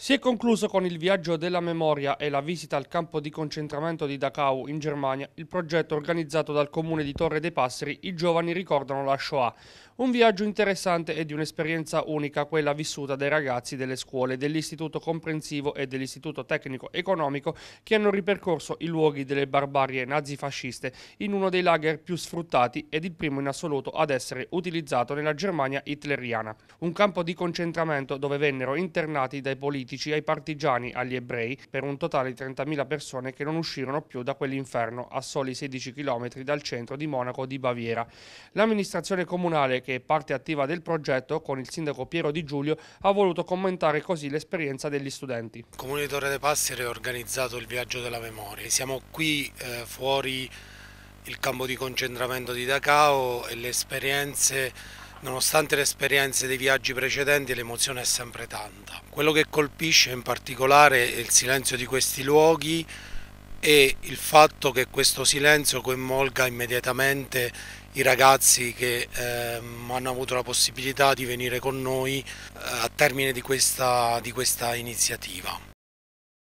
Si è concluso con il viaggio della memoria e la visita al campo di concentramento di Dachau in Germania, il progetto organizzato dal comune di Torre dei Passeri I giovani ricordano la Shoah. Un viaggio interessante e di un'esperienza unica quella vissuta dai ragazzi delle scuole dell'istituto comprensivo e dell'istituto tecnico economico che hanno ripercorso i luoghi delle barbarie nazifasciste in uno dei lager più sfruttati ed il primo in assoluto ad essere utilizzato nella Germania hitleriana. Un campo di concentramento dove vennero internati dai politici politici, ai partigiani, agli ebrei, per un totale di 30.000 persone che non uscirono più da quell'inferno, a soli 16 km dal centro di Monaco di Baviera. L'amministrazione comunale, che è parte attiva del progetto, con il sindaco Piero Di Giulio, ha voluto commentare così l'esperienza degli studenti. Il Comune di Torre dei Passi ha riorganizzato il viaggio della memoria. Siamo qui eh, fuori il campo di concentramento di Dacao e le esperienze Nonostante le esperienze dei viaggi precedenti l'emozione è sempre tanta. Quello che colpisce in particolare è il silenzio di questi luoghi e il fatto che questo silenzio coinvolga immediatamente i ragazzi che eh, hanno avuto la possibilità di venire con noi eh, a termine di questa, di questa iniziativa.